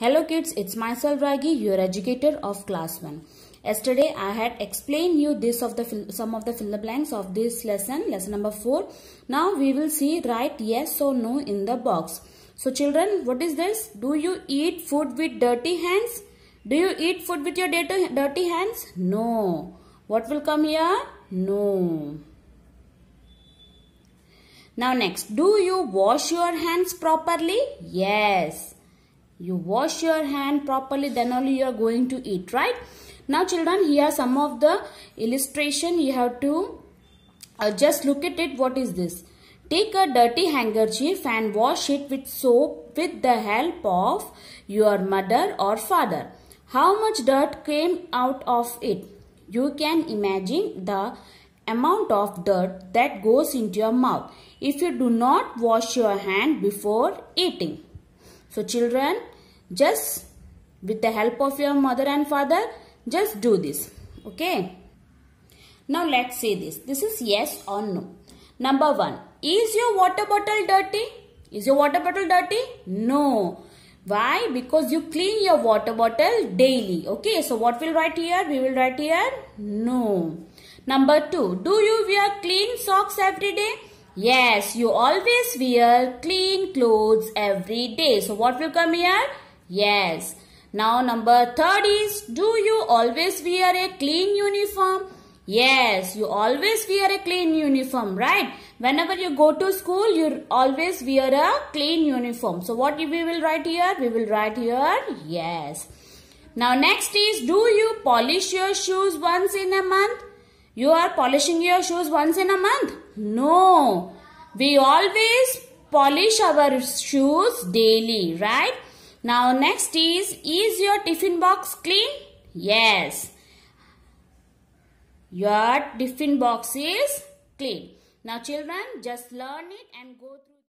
Hello kids, it's myself Ragi, your educator of class 1. Yesterday I had explained you this of the some of the fill the blanks of this lesson, lesson number 4. Now we will see write yes or no in the box. So children, what is this? Do you eat food with dirty hands? Do you eat food with your dirty hands? No. What will come here? No. Now next, do you wash your hands properly? Yes. You wash your hand properly then only you are going to eat right. Now children here some of the illustration you have to uh, just look at it what is this. Take a dirty handkerchief and wash it with soap with the help of your mother or father. How much dirt came out of it? You can imagine the amount of dirt that goes into your mouth if you do not wash your hand before eating. So children, just with the help of your mother and father, just do this. Okay. Now let's see this. This is yes or no. Number one, is your water bottle dirty? Is your water bottle dirty? No. Why? Because you clean your water bottle daily. Okay, so what we'll write here? We will write here no. Number two, do you wear clean socks every day? Yes, you always wear clean clothes every day. So what will come here? Yes. Now number third is, do you always wear a clean uniform? Yes, you always wear a clean uniform, right? Whenever you go to school, you always wear a clean uniform. So what we will write here? We will write here, yes. Now next is, do you polish your shoes once in a month? You are polishing your shoes once in a month? No. We always polish our shoes daily, right? Now next is, is your tiffin box clean? Yes. Your tiffin box is clean. Now children, just learn it and go through.